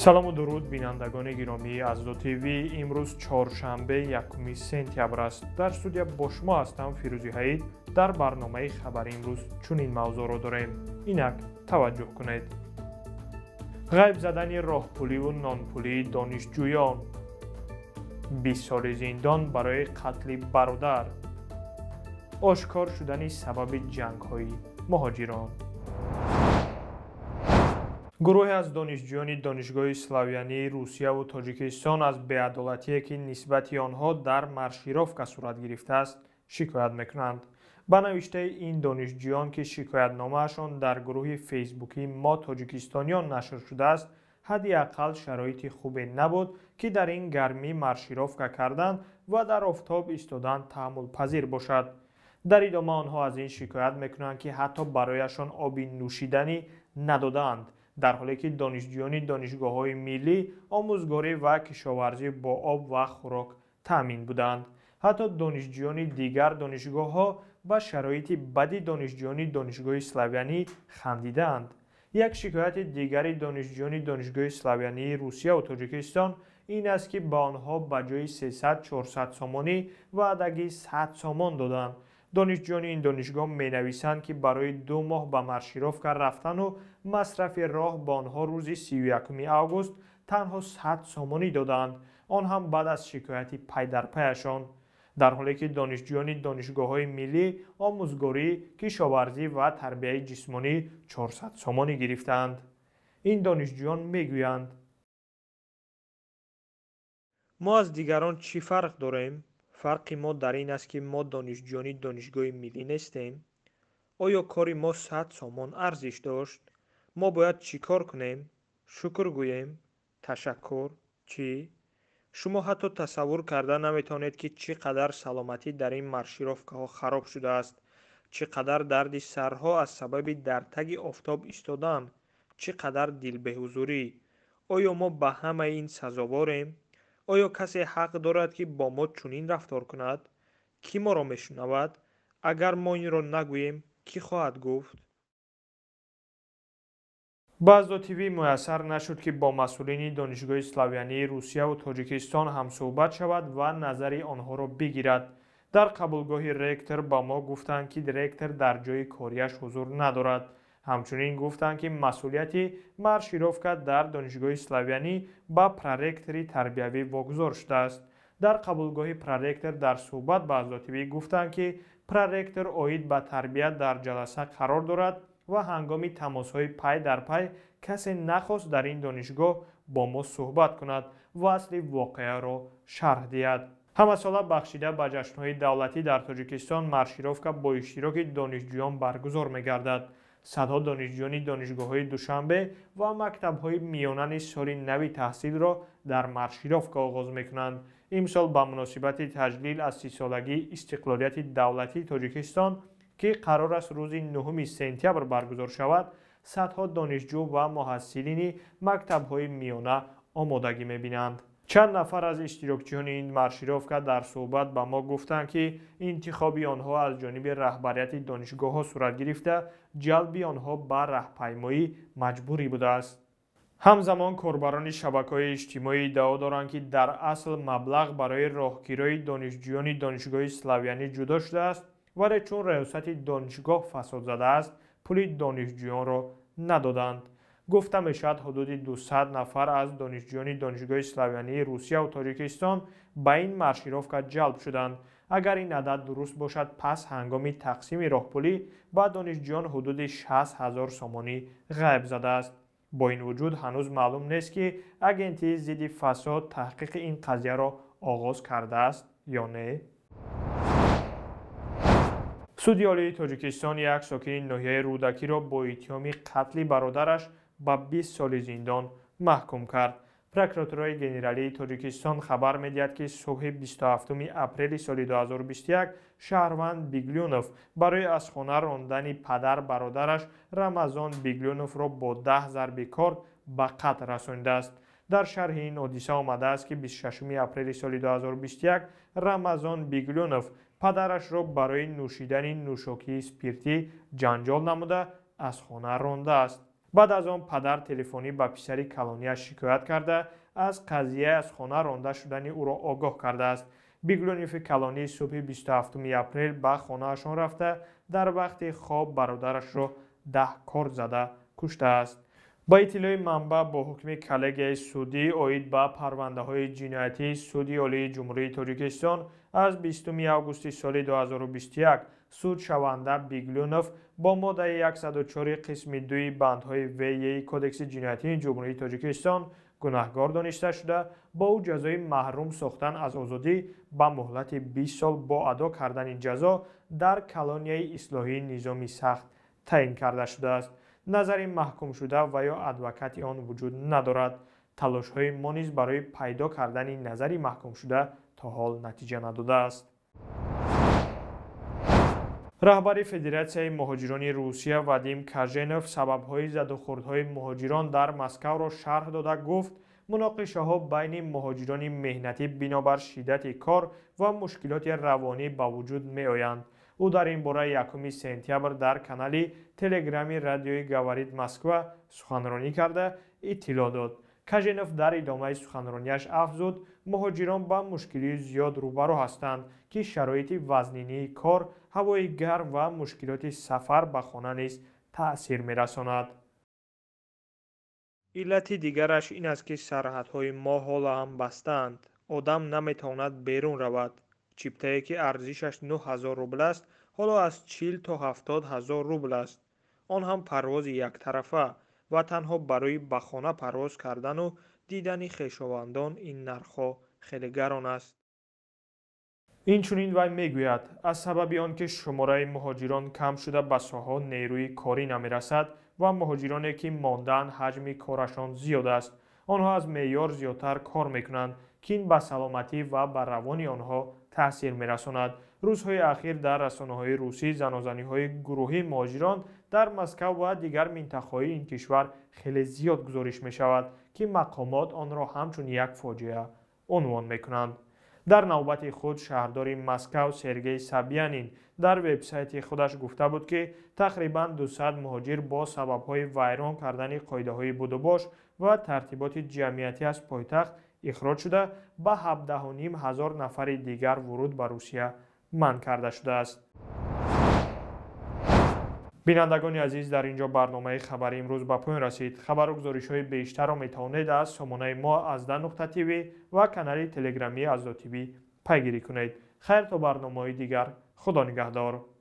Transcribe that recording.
салому дуруд бинандагони гиромӣ азодо тв имрӯз чоршанбе 1 сентябр аст дар студия бо шумо ҳастам фирӯзи ҳаид дар барномаи хабари имрӯз чунин мавзӯъро дорем инак таваҷҷӯҳ кунед ғайб задани роҳпуливу нонпулии донишҷӯён бистсоли зиндон барои қатли бародар ошкор шудани сабаби ҷангҳои муҳоҷирон гурӯҳе аз донишҷӯёни донишгоҳи славянии русияву тоҷикистон аз беадолатие ки нисбати онҳо дар маршировка сурат гирифтааст шикоят мекунанд ба навиштаи ин донишҷӯён ки шикоятномаашон дар гурӯҳи фейсбуки мо тоҷикистониён нашр шудааст ҳадди ақал шароити хубе набуд ки дар ин гармӣ маршировка кардан ва дар офтоб истодан таҳаммулпазир бошад дар идома онҳо аз ин шикоят мекунанд ки ҳатто барояшон оби нӯшиданӣ надодаанд дар ҳоле ки донишҷӯёни донишгоҳҳои миллӣ омӯзгорӣ ва кишоварзӣ бо об ва хӯрок таъмин буданд ҳатто донишҷӯёни дигар донишгоҳҳо ба шароити бади донишҷӯёни донишгоҳи славянӣ хандидаанд як шикояти дигари донишҷӯёни донишгоҳи славянии русияву тоҷикистон ин аст ки ба онҳо ба ҷои 300-400 сомонӣ ваъдагӣ 100 сомон доданд донишҷӯёни ин донишгоҳ менависанд ки барои ду моҳ ба маршировка рафтану масрафи роҳ ба онҳо рӯзи 31 август танҳо 100 сомонӣ доданд он ҳам баъд аз шикояти пайдарпайашон дар ҳоле ки донишҷӯёни донишгоҳҳои миллӣ омӯзгорӣ кишоварзӣ ва тарбияи ҷисмонӣ 400 сомонӣ гирифтанд ин донишҷӯён мегӯянд мо аз дигарон чӣ фарқ дорем фарқи мо дар ин аст ки мо донишҷӯёни донишгоҳи миллӣ нестем оё кори мо сад сомон арзиш дошт мо бояд чӣ кор кунем шукр гӯем ташаккур чӣ шумо ҳатто тасаввур карда наметавонед ки чӣ қадар саломатӣ дар ин маршировкаҳо хароб шудааст чӣ қадар дарди сарҳо аз сабаби дар таги офтоб истодан чӣ қадар дилбеҳузурӣ оё мо ба ҳамаи ин сазоворем оё касе ҳақ дорад ки бо мо чунин рафтор кунад кӣ моро мешунавад агар мо инро нагӯем кӣ хоҳад гуфт баъзо тв муяссар нашуд ки бо масъулини донишгоҳи славянии русия ва тоҷикистон ҳамсӯҳбат шавад ва назари онҳоро бигирад дар қабулгоҳи ректор ба мо гуфтанд ки ректор дар ҷои кориаш ҳузур надорад ҳамчунин гуфтанд ки масъулияти маршировка дар донишгоҳи славянӣ ба проректори тарбиявӣ вогузор шудааст дар қабулгоҳи проректор дар суҳбат ба азотиви гуфтанд ки проректор оид ба тарбия дар ҷаласа қарор дорад ва ҳангоми тамосҳои пай дар пай касе нахост дар ин донишгоҳ бо мо суҳбат кунад ва асли воқеаро шарҳ диҳад ҳамасола бахшида ба ҷашнҳои давлатӣ дар тоҷикистон маршировка бо иштироки донишҷӯён баргузор мегардад садҳо донишҷӯёни донишгоҳҳои душанбе ва мактабҳои миёнани соли нави таҳсилро дар маршировка оғоз мекунанд имсол ба муносибати таҷлил аз сисолагии истиқлолияти давлатии тоҷикистон ки қарор аст рӯзи нуҳуми сентябр баргузор шавад садҳо донишҷӯ ва муҳассилини мактабҳои миёна омодагӣ мебинанд чанд нафар аз иштирокчиёни ин маршировка дар суҳбат ба мо гуфтанд ки интихоби онҳо аз ҷониби раҳбарияти донишгоҳҳо сурат гирифта ҷалби онҳо ба раҳпаймоӣ маҷбурӣ будааст ҳамзамон корбарони шабакаҳои иҷтимоӣ иддао доранд ки дар асл маблағ барои роҳгирои донишҷӯёни донишгоҳи славянӣ ҷудо шудааст вале чун раёсати донишгоҳ фасод задааст пули донишҷӯёнро надоданд گفتم شاید حدود 200 نفر از دانشجویان دانشگاه اسلامیانی روسیه و تاجیکستان به این مارشیروفکا جلب شدند اگر این عدد درست باشد پس هنگامی تقسیم راهپلی با دانشجویان حدود 60 هزار سامانی غیب زده است با این وجود هنوز معلوم نیست که اگنتی ضد فساد تحقیق این قضیه را آغاز کرده است یا نه سودیالی تاجیکستان یک ساکن ناحیه رودکی را با اتهام قتل برادرش ба 20 соли зиндон маҳкум кард прокуратураи генералии тоҷикистон хабар медиҳад ки субҳи 27 апрели соли 2021 шаҳрванд биглюнов барои аз хона рондани падар бародараш рамазон биглюновро бо 10 зарби кор ба қатл расонидааст дар шарҳи ин ҳодиса омадааст ки 26 апрели соли 2021 рамазон биглюнов падарашро барои нӯшидани нӯшокии спиртӣ ҷанҷол намуда аз хона рондааст баъд аз он падар телефонӣ ба писари калонияш шикоят карда аз қазия аз хона ронда шудани ӯро огоҳ кардааст биглониф калонӣ субҳи 27 апрел ба хонаашон рафта дар вақти хоб бародарашро даҳ кор зада куштааст ба иттилои манба бо ҳукми коллегияи судӣ оид ба парвандаҳои ҷинояти суди олии ҷумҳурии тоҷикистон аз 20 августи соли 2021 судшаванда биглюнов бо моддаи 104 қисми 2 бандҳои вии e кодекси ҷинояти ҷумҳурии тоҷикистон гунаҳгор доништа шуда бо ӯ ҷазои маҳрум сохтан аз озодӣ ба муҳлати 20 сол бо адо кардани ҷазо дар колонияи ислоҳии низоми сахт таъин карда шудааст назари маҳкумшуда ва ё адвокати он вуҷуд надорад талошҳои мо низ барои пайдо кардани назари маҳкумшуда то ҳол натиҷа надодааст раҳбари федератсияи муҳоҷирони русия вадим каженов сабабҳои задухурдҳои муҳоҷирон дар маскавро шарҳ дода гуфт муноқишаҳо байни муҳоҷирони меҳнатӣ бинобар шиддати кор ва мушкилоти равонӣ ба вуҷуд меоянд ӯ дар ин бора якуми сентябр дар канали телеграми радиои гаварид москва суханронӣ карда иттилоъ дод каженов дар идомаи суханронияш афзуд муҳоҷирон ба мушкилии зиёд рӯбарӯ ҳастанд ки шароити вазнинии кор ҳавои гарм ва мушкилоти сафар ба хона низ таъсир мерасонад иллати дигараш ин аст ки сарҳадҳои мо ҳолаам бастаанд одам наметавонад берун равад чиптае ки арзишаш 9000 рубл аст ҳоло аз 40 то 70000 рубл аст он ҳам парвози яктарафа ва танҳо барои ба хона парвоз кардану дидани хешовандон ин нархҳо хеле гарон аст инчунин вай мегӯяд аз сабаби он ки шумораи муҳоҷирон кам шуда ба соҳо нерӯи корӣ намерасад ва муҳоҷироне ки мондаан ҳаҷми корашон зиёд аст онҳо аз меъёр зиёдтар кор мекунанд ки ин ба саломатӣ ва ба равони онҳо таъсир мерасонад рӯзҳои ахир дар расонаҳои русӣ занозаниҳои гурӯҳи муҳоҷирон дар москав ва дигар минтақаҳои ин кишвар хеле зиёд гузориш мешавад ки мақомот онро ҳамчун як фоҷеа унвон мекунанд дар навбати худ шаҳрдори москав сергей сабянин дар вебсайти худаш гуфта буд ки тақрибан 200 муҳоҷир бо сабабҳои вайрон кардани қоидаҳои будубош ва тартиботи ҷамъиятӣ аз пойтахт ихроҷ шуда ба 17 ҳазор нафари дигар вуруд ба русия من کرده شده است بینندگان عزیز در اینجا برنامه خبری امروز به پایان رسید خبر و گزارش های بیشتر را میتوانید از سامانه ما از دن نقطه تیوی و کانال تلگرامی از تیوی پیگیری کنید خیر تا برنامه دیگر خدا نگهدار